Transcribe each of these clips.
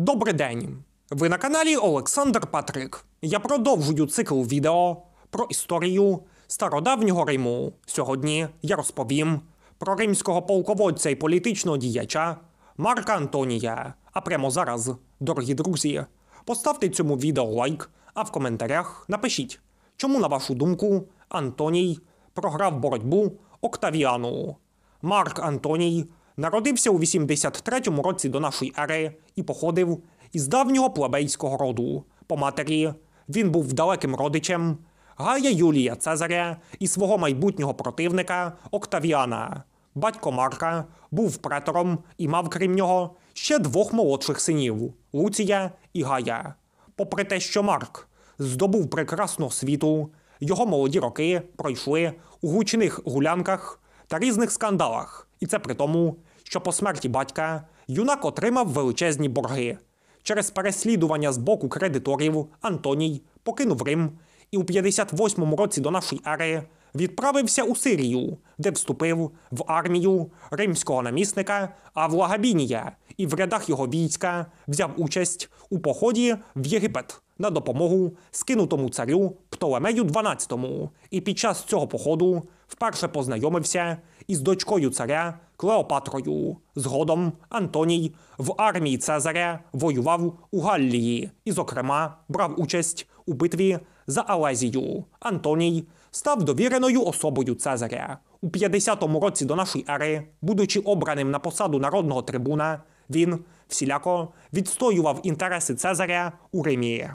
Добрий день! Ви на каналі Олександр Патрик. Я продовжую цикл відео про історію стародавнього Риму. Сьогодні я розповім про римського полководця і політичного діяча Марка Антонія. А прямо зараз, дорогі друзі, поставте цьому відео лайк, а в коментарях напишіть, чому, на вашу думку, Антоній програв боротьбу Октавіану. Марк Антоній Народився у 83-му році до нашої ери і походив із давнього плебейського роду. По матері він був далеким родичем Гая Юлія Цезаря і свого майбутнього противника Октавіана. Батько Марка був претором і мав, крім нього, ще двох молодших синів Луція і Гая. Попри те, що Марк здобув прекрасну освіту, його молоді роки пройшли у гучних гулянках та різних скандалах, і це при тому, що по смерті батька юнак отримав величезні борги. Через переслідування з боку кредиторів Антоній покинув Рим і у 58 му році до нашої ери відправився у Сирію, де вступив в армію римського намісника Авла Габінія і в рядах його війська взяв участь у поході в Єгипет на допомогу скинутому царю Птолемею XII і під час цього походу вперше познайомився із дочкою царя Клеопатрою. Згодом Антоній в армії Цезаря воював у Галлії і, зокрема, брав участь у битві за Алезію. Антоній став довіреною особою Цезаря. У 50-му році до нашої ери, будучи обраним на посаду народного трибуна, він всіляко відстоював інтереси Цезаря у Римі.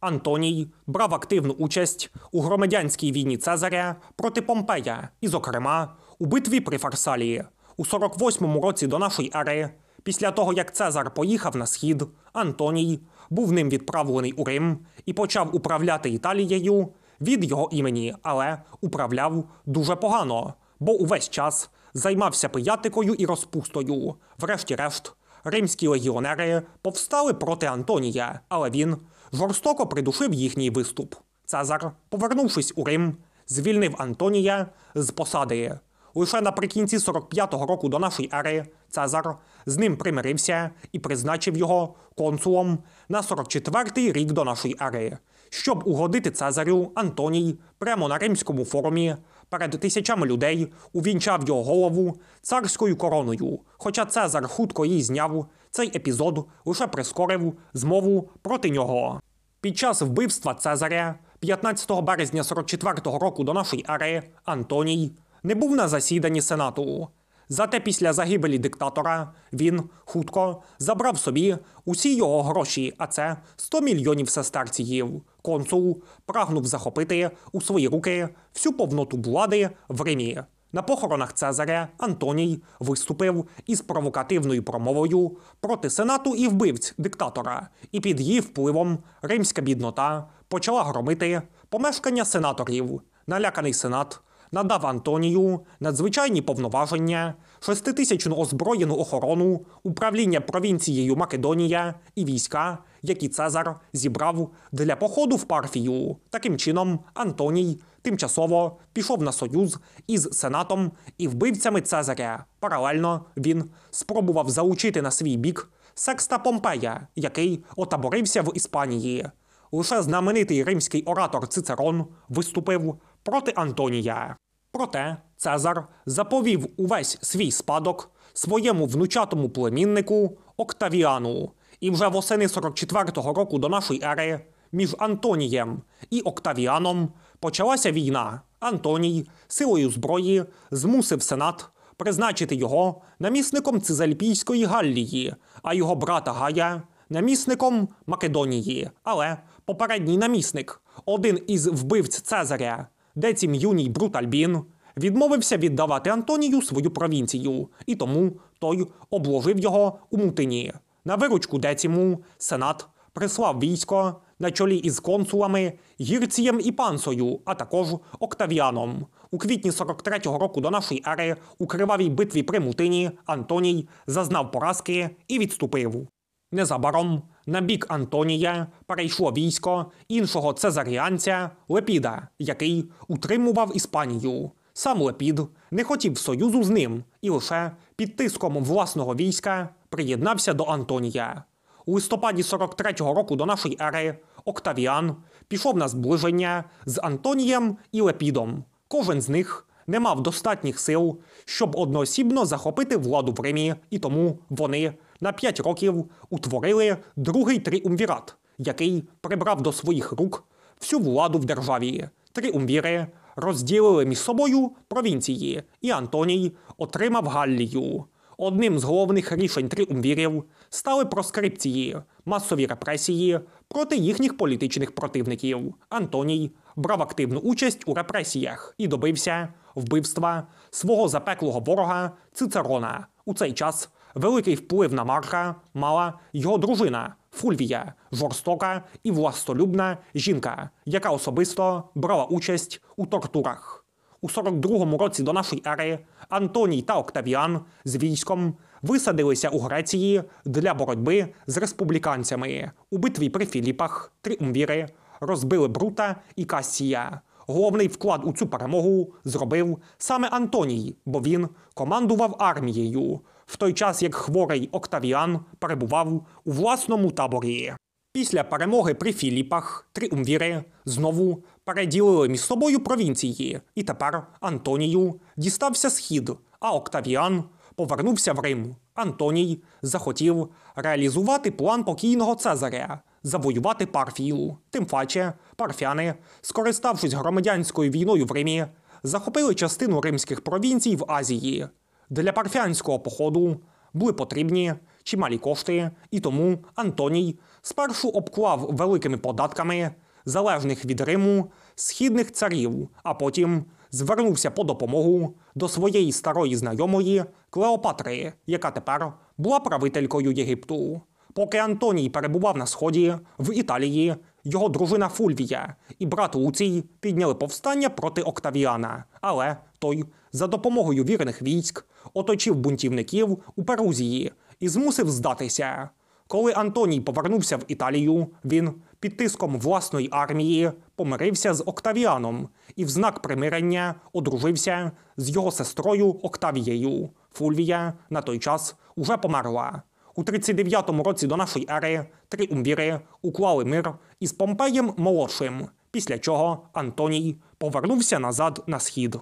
Антоній брав активну участь у громадянській війні Цезаря проти Помпея і, зокрема, у битві при Фарсалії у 48-му році до нашої ери, після того як Цезар поїхав на схід, Антоній був ним відправлений у Рим і почав управляти Італією від його імені, але управляв дуже погано, бо увесь час займався пиятикою і розпустою. Врешті-решт, римські легіонери повстали проти Антонія, але він жорстоко придушив їхній виступ. Цезар, повернувшись у Рим, звільнив Антонія з посади. Лише наприкінці 45-го року до нашої ери Цезар з ним примирився і призначив його консулом на 44-й рік до нашої ери, щоб угодити Цезарю Антоній прямо на римському форумі. Перед тисячами людей увінчав його голову царською короною. Хоча Цезар хутко її зняв, цей епізод лише прискорив змову проти нього. Під час вбивства Цезаря, 15 березня 44 го року до нашої ери, Антоній не був на засіданні Сенату. Зате після загибелі диктатора він хутко забрав собі усі його гроші, а це 100 мільйонів сестерціїв. Консул прагнув захопити у свої руки всю повноту влади в Римі. На похоронах Цезаря Антоній виступив із провокативною промовою проти сенату і вбивць диктатора, і під її впливом римська біднота почала громити помешкання сенаторів. Наляканий сенат надав Антонію надзвичайні повноваження, шеститисячну озброєну охорону, управління провінцією Македонія і війська, які Цезар зібрав для походу в Парфію. Таким чином, Антоній тимчасово пішов на союз із сенатом і вбивцями Цезаря. Паралельно він спробував залучити на свій бік секста Помпея, який отаборився в Іспанії. Лише знаменитий римський оратор Цицерон виступив проти Антонія. Проте Цезар заповів увесь свій спадок своєму внучатому племіннику Октавіану, і вже восени 44-го року до нашої ери між Антонієм і Октавіаном почалася війна. Антоній силою зброї змусив сенат призначити його намісником Цизальпійської Галлії, а його брата Гая намісником Македонії. Але попередній намісник, один із вбивць Цезаря Децім юній Брутальбін відмовився віддавати Антонію свою провінцію, і тому той обложив його у мутині. На виручку Деціму Сенат прислав військо на чолі із консулами Гірцієм і Пансою, а також Октавіаном. У квітні 43-го року до нашої ери у кривавій битві при мутині Антоній зазнав поразки і відступив. Незабаром на бік Антонія перейшло військо іншого цезаріанця Лепіда, який утримував Іспанію. Сам Лепід не хотів союзу з ним і лише під тиском власного війська приєднався до Антонія. У листопаді 43-го року до нашої ери Октавіан пішов на зближення з Антонієм і Лепідом. Кожен з них не мав достатніх сил, щоб одноосібно захопити владу в Римі, і тому вони на п'ять років утворили другий триумвірат, який прибрав до своїх рук всю владу в державі. Триумвіри розділили між собою провінції, і Антоній отримав Галлію. Одним з головних рішень триумвірів стали проскрипції, масові репресії проти їхніх політичних противників. Антоній брав активну участь у репресіях і добився вбивства свого запеклого ворога Цицерона. У цей час Великий вплив на Марка мала його дружина Фульвія, жорстока і властолюбна жінка, яка особисто брала участь у тортурах. У 42-му році до нашої ери Антоній та Октавіан з військом висадилися у Греції для боротьби з республіканцями. У битві при Філіпах Тріумвіри розбили Брута і Касія. Головний вклад у цю перемогу зробив саме Антоній, бо він командував армією, в той час як хворий Октавіан перебував у власному таборі. Після перемоги при Філіпах Тріумвіри знову переділили між собою провінції, і тепер Антонію дістався схід, а Октавіан повернувся в Рим. Антоній захотів реалізувати план покійного Цезаря завоювати Парфію. Тим паче, парфяни, скориставшись громадянською війною в Римі, захопили частину римських провінцій в Азії. Для парфянського походу були потрібні чималі кошти, і тому Антоній спершу обклав великими податками залежних від Риму східних царів, а потім звернувся по допомогу до своєї старої знайомої Клеопатри, яка тепер була правителькою Єгипту. Поки Антоній перебував на сході в Італії, його дружина Фульвія і брат Луцій підняли повстання проти Октавіана, але той за допомогою вірних військ оточив бунтівників у Перузії і змусив здатися. Коли Антоній повернувся в Італію, він під тиском власної армії помирився з Октавіаном і в знак примирення одружився з його сестрою Октавією. Фульвія на той час уже померла. У 39-му році до нашої ери триумвіри уклали мир із Помпеєм Молодшим, після чого Антоній повернувся назад на схід.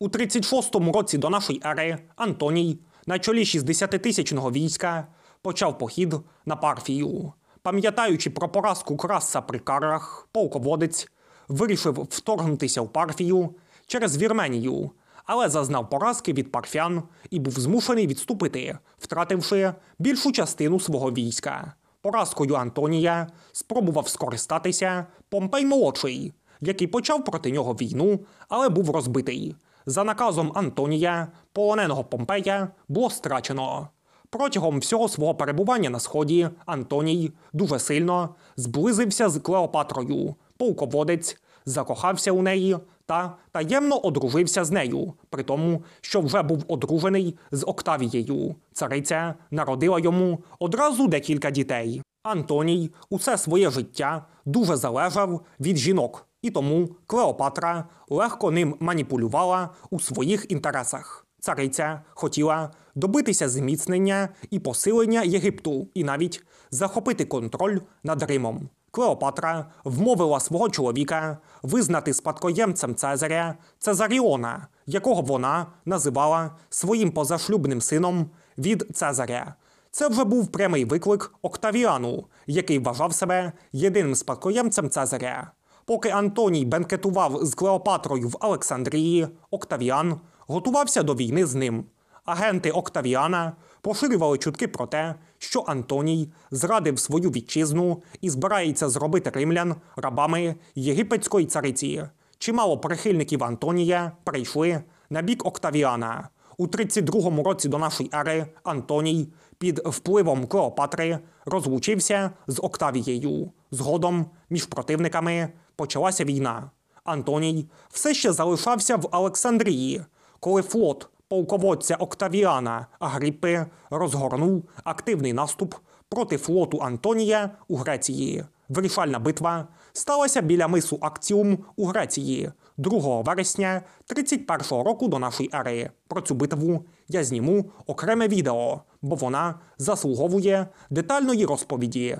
У 36-му році до нашої ери Антоній на чолі 60-тисячного війська почав похід на Парфію. Пам'ятаючи про поразку краса при карах, полководець вирішив вторгнутися в Парфію через Вірменію, але зазнав поразки від парфян і був змушений відступити, втративши більшу частину свого війська. Поразкою Антонія спробував скористатися Помпей молодший, який почав проти нього війну, але був розбитий. За наказом Антонія, полоненого Помпея було страчено. Протягом всього свого перебування на сході Антоній дуже сильно зблизився з Клеопатрою, полководець, закохався у неї та таємно одружився з нею, при тому, що вже був одружений з Октавією. Цариця народила йому одразу декілька дітей. Антоній усе своє життя дуже залежав від жінок. І тому Клеопатра легко ним маніпулювала у своїх інтересах. Цариця хотіла добитися зміцнення і посилення Єгипту, і навіть захопити контроль над Римом. Клеопатра вмовила свого чоловіка визнати спадкоємцем Цезаря Цезаріона, якого вона називала своїм позашлюбним сином від Цезаря. Це вже був прямий виклик Октавіану, який вважав себе єдиним спадкоємцем Цезаря. Поки Антоній бенкетував з Клеопатрою в Олександрії, Октавіан готувався до війни з ним. Агенти Октавіана поширювали чутки про те, що Антоній зрадив свою вітчизну і збирається зробити римлян рабами єгипетської цариці. Чимало прихильників Антонія прийшли на бік Октавіана. У 32 році до нашої ери Антоній під впливом Клеопатри розлучився з Октавією. Згодом між противниками почалася війна. Антоній все ще залишався в Олександрії, коли флот полководця Октавіана Агріпи розгорнув активний наступ проти флоту Антонія у Греції. Вирішальна битва сталася біля мису Акціум у Греції 2 вересня 31 року до нашої ери. Про цю битву я зніму окреме відео, бо вона заслуговує детальної розповіді.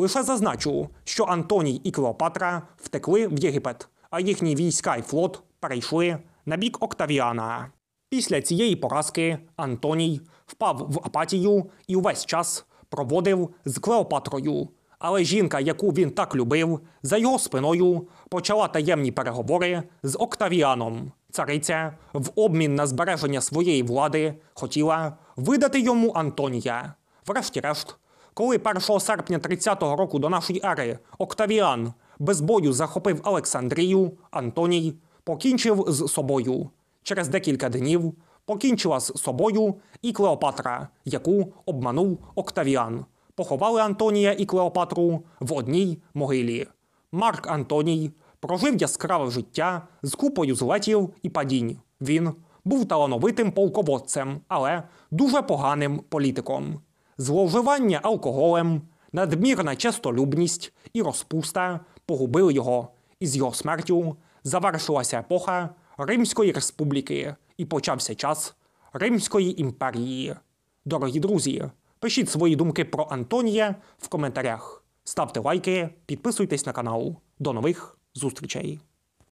Лише зазначу, що Антоній і Клеопатра втекли в Єгипет, а їхні війська і флот перейшли на бік Октавіана. Після цієї поразки Антоній впав в апатію і увесь час проводив з Клеопатрою. Але жінка, яку він так любив, за його спиною почала таємні переговори з Октавіаном. Цариця в обмін на збереження своєї влади хотіла видати йому Антонія. Врешті-решт, коли 1 серпня 30-го року до нашої ери Октавіан без бою захопив Олександрію, Антоній покінчив з собою. Через декілька днів покінчила з собою і Клеопатра, яку обманув Октавіан. Поховали Антонія і Клеопатру в одній могилі. Марк Антоній прожив яскраве життя з купою злетів і падінь. Він був талановитим полководцем, але дуже поганим політиком. Зловживання алкоголем, надмірна частолюбність і розпуста погубили його, і з його смертю завершилася епоха Римської республіки і почався час Римської імперії. Дорогі друзі, пишіть свої думки про Антонія в коментарях, ставте лайки, підписуйтесь на канал. До нових зустрічей!